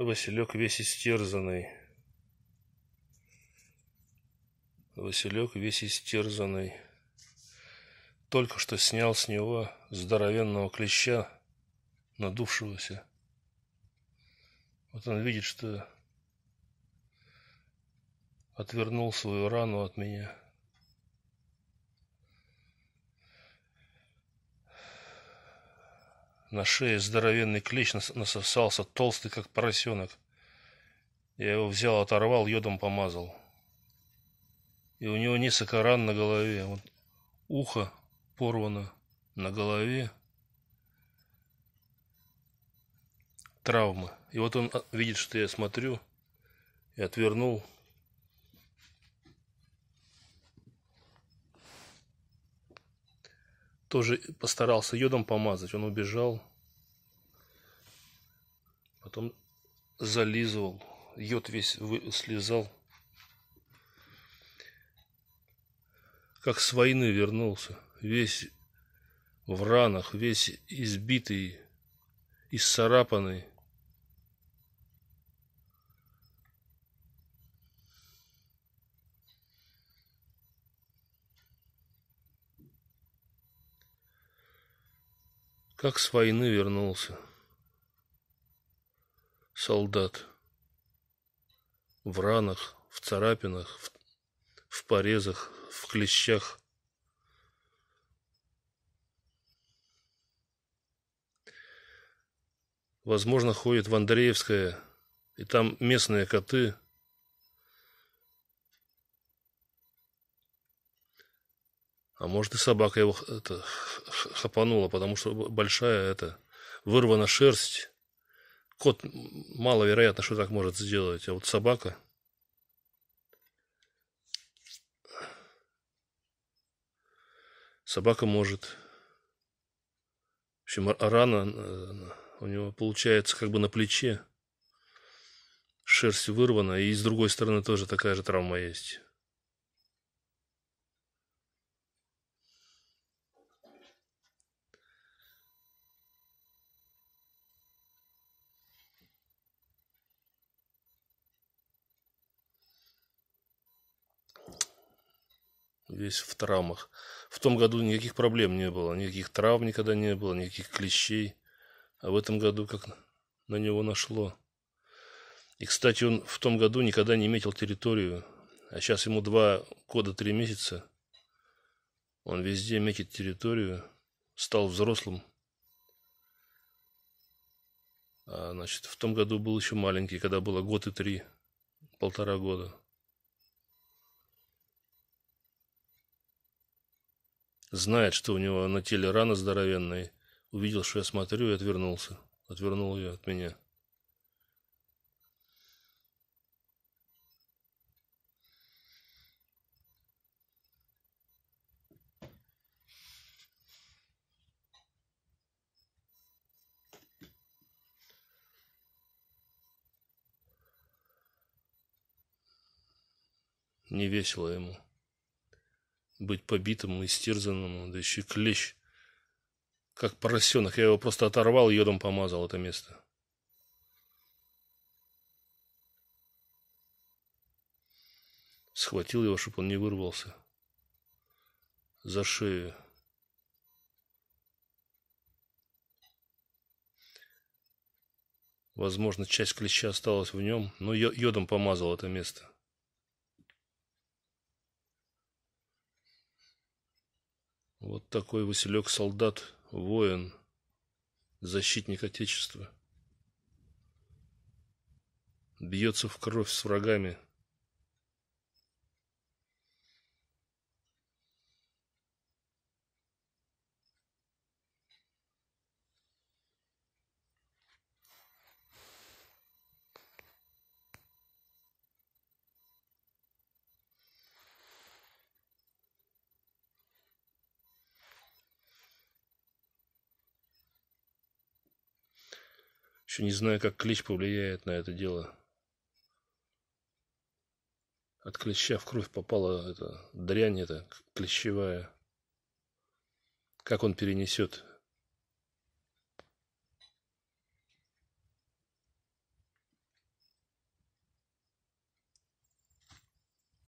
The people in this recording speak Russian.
Василек весь истерзанный. Василек весь истерзанный. Только что снял с него здоровенного клеща, надувшегося. Вот он видит, что отвернул свою рану от меня. На шее здоровенный клещ насосался, толстый, как поросенок. Я его взял, оторвал, йодом помазал. И у него несколько ран на голове. Вот ухо порвано на голове. Травмы. И вот он а, видит, что я смотрю, и отвернул тоже постарался йодом помазать. Он убежал. Потом зализывал. Йод весь слезал. Как с войны вернулся. Весь в ранах, весь избитый, исцарапанный. Как с войны вернулся. Солдат. В ранах, в царапинах, в, в порезах, в клещах. Возможно, ходит в Андреевское, и там местные коты – А может и собака его это, хапанула, потому что большая это вырвана шерсть. Кот маловероятно, что так может сделать, а вот собака. Собака может. В общем, рана э, у него получается как бы на плече. Шерсть вырвана, и с другой стороны тоже такая же травма есть. весь в травмах. В том году никаких проблем не было, никаких травм никогда не было, никаких клещей. А в этом году как на него нашло. И, кстати, он в том году никогда не метил территорию, а сейчас ему два года три месяца. Он везде метит территорию, стал взрослым. А, значит, в том году был еще маленький, когда было год и три, полтора года. Знает, что у него на теле рана здоровенная. Увидел, что я смотрю, и отвернулся. Отвернул ее от меня. Не весело ему быть побитым и истерзанным, да еще клещ. Как поросенок, я его просто оторвал и йодом помазал это место. Схватил его, чтобы он не вырвался. За шею. Возможно, часть клеща осталась в нем, но йодом помазал это место. Вот такой Василек солдат, воин, защитник Отечества. Бьется в кровь с врагами, Еще не знаю, как клещ повлияет на это дело. От клеща в кровь попала эта дрянь эта клещевая. Как он перенесет